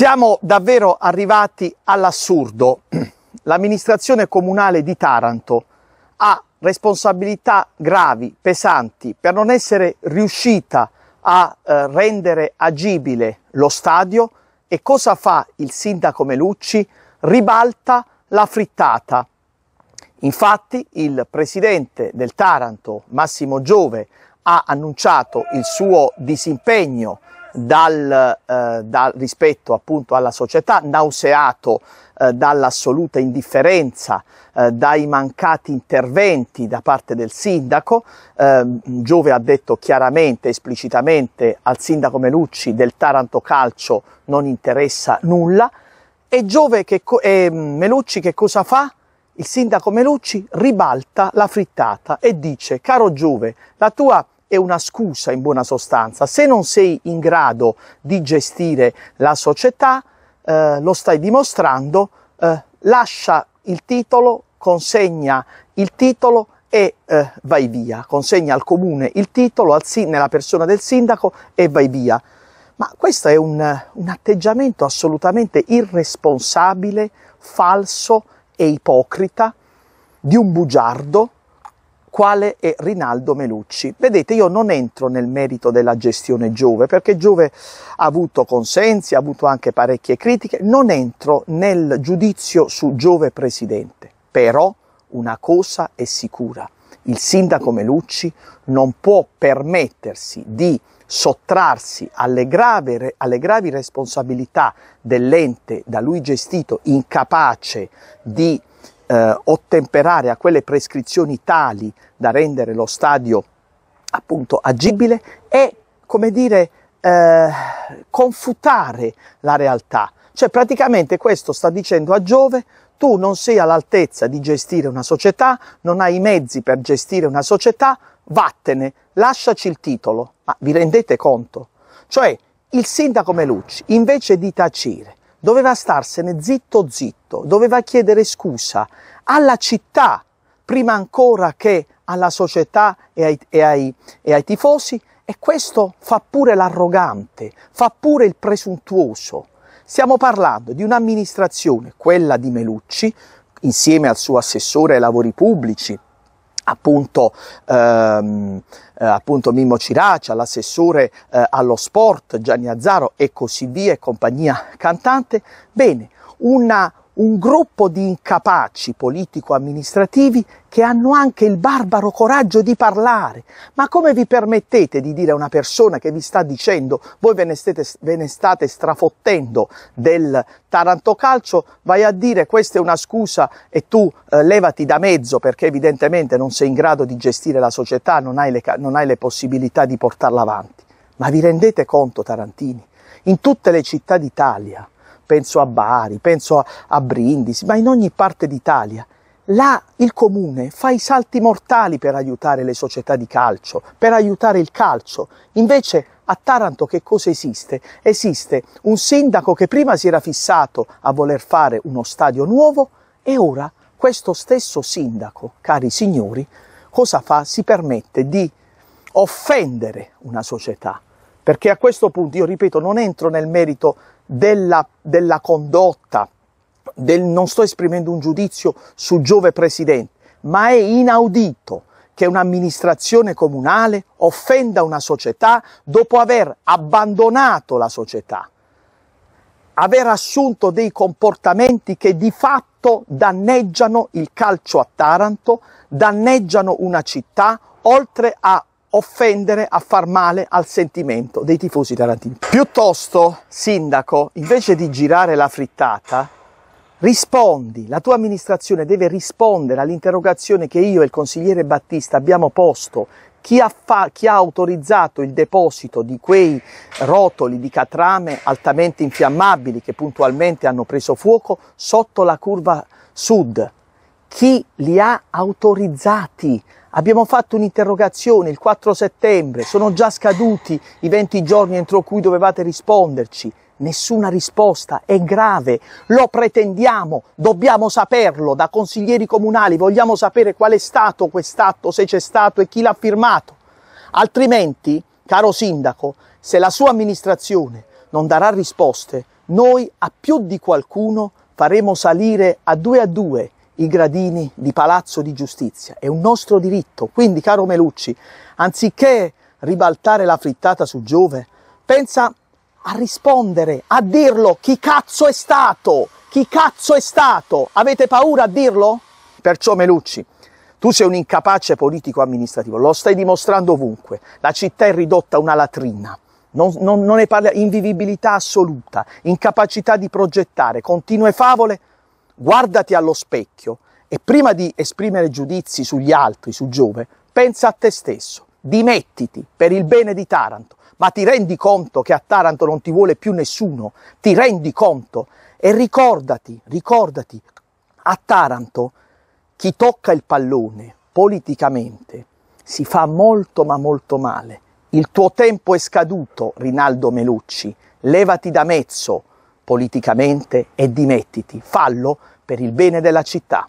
Siamo davvero arrivati all'assurdo. L'amministrazione comunale di Taranto ha responsabilità gravi, pesanti, per non essere riuscita a eh, rendere agibile lo stadio e cosa fa il sindaco Melucci? Ribalta la frittata. Infatti il presidente del Taranto, Massimo Giove, ha annunciato il suo disimpegno dal, eh, dal rispetto appunto alla società, nauseato eh, dall'assoluta indifferenza, eh, dai mancati interventi da parte del sindaco. Ehm, Giove ha detto chiaramente, esplicitamente al sindaco Melucci del Taranto Calcio non interessa nulla. E Giove che e mm, Melucci che cosa fa? Il sindaco Melucci ribalta la frittata e dice, caro Giove, la tua è una scusa in buona sostanza. Se non sei in grado di gestire la società, eh, lo stai dimostrando, eh, lascia il titolo, consegna il titolo e eh, vai via. Consegna al comune il titolo, al, nella persona del sindaco e vai via. Ma questo è un, un atteggiamento assolutamente irresponsabile, falso e ipocrita di un bugiardo quale è Rinaldo Melucci. Vedete, io non entro nel merito della gestione Giove, perché Giove ha avuto consensi, ha avuto anche parecchie critiche, non entro nel giudizio su Giove presidente, però una cosa è sicura, il sindaco Melucci non può permettersi di sottrarsi alle gravi, alle gravi responsabilità dell'ente da lui gestito, incapace di eh, ottemperare a quelle prescrizioni tali da rendere lo stadio appunto agibile e, come dire, eh, confutare la realtà. Cioè praticamente questo sta dicendo a Giove tu non sei all'altezza di gestire una società, non hai i mezzi per gestire una società, vattene, lasciaci il titolo. Ma vi rendete conto? Cioè il sindaco Melucci, invece di tacere, doveva starsene zitto zitto, doveva chiedere scusa alla città prima ancora che alla società e ai, e ai, e ai tifosi e questo fa pure l'arrogante, fa pure il presuntuoso. Stiamo parlando di un'amministrazione, quella di Melucci, insieme al suo assessore ai lavori pubblici, appunto, ehm, eh, appunto Mimmo Ciraccia, l'assessore eh, allo sport Gianni Azzaro e così via e compagnia cantante. Bene, una, un gruppo di incapaci politico-amministrativi che hanno anche il barbaro coraggio di parlare. Ma come vi permettete di dire a una persona che vi sta dicendo voi ve ne, stete, ve ne state strafottendo del Taranto Calcio, vai a dire questa è una scusa e tu eh, levati da mezzo perché evidentemente non sei in grado di gestire la società, non hai le, non hai le possibilità di portarla avanti. Ma vi rendete conto, Tarantini, in tutte le città d'Italia, penso a Bari, penso a, a Brindisi, ma in ogni parte d'Italia. Là il comune fa i salti mortali per aiutare le società di calcio, per aiutare il calcio. Invece a Taranto che cosa esiste? Esiste un sindaco che prima si era fissato a voler fare uno stadio nuovo e ora questo stesso sindaco, cari signori, cosa fa? Si permette di offendere una società, perché a questo punto, io ripeto, non entro nel merito della, della condotta, del, non sto esprimendo un giudizio su Giove Presidente, ma è inaudito che un'amministrazione comunale offenda una società dopo aver abbandonato la società, aver assunto dei comportamenti che di fatto danneggiano il calcio a Taranto, danneggiano una città, oltre a offendere, a far male al sentimento dei tifosi tarantini. Piuttosto, sindaco, invece di girare la frittata, rispondi, la tua amministrazione deve rispondere all'interrogazione che io e il consigliere Battista abbiamo posto. Chi ha, fa, chi ha autorizzato il deposito di quei rotoli di catrame altamente infiammabili che puntualmente hanno preso fuoco sotto la curva sud? Chi li ha autorizzati? Abbiamo fatto un'interrogazione il 4 settembre, sono già scaduti i 20 giorni entro cui dovevate risponderci. Nessuna risposta, è grave, lo pretendiamo, dobbiamo saperlo da consiglieri comunali, vogliamo sapere qual è stato quest'atto, se c'è stato e chi l'ha firmato. Altrimenti, caro sindaco, se la sua amministrazione non darà risposte, noi a più di qualcuno faremo salire a due a due i gradini di palazzo di giustizia, è un nostro diritto. Quindi, caro Melucci, anziché ribaltare la frittata su Giove, pensa a rispondere, a dirlo chi cazzo è stato, chi cazzo è stato, avete paura a dirlo? Perciò Melucci, tu sei un incapace politico amministrativo, lo stai dimostrando ovunque, la città è ridotta a una latrina. Non, non, non ne parla, invivibilità assoluta, incapacità di progettare, continue favole guardati allo specchio e prima di esprimere giudizi sugli altri, su Giove, pensa a te stesso, dimettiti per il bene di Taranto, ma ti rendi conto che a Taranto non ti vuole più nessuno, ti rendi conto e ricordati, ricordati, a Taranto chi tocca il pallone politicamente si fa molto ma molto male. Il tuo tempo è scaduto, Rinaldo Melucci, levati da mezzo, politicamente e dimettiti, fallo per il bene della città.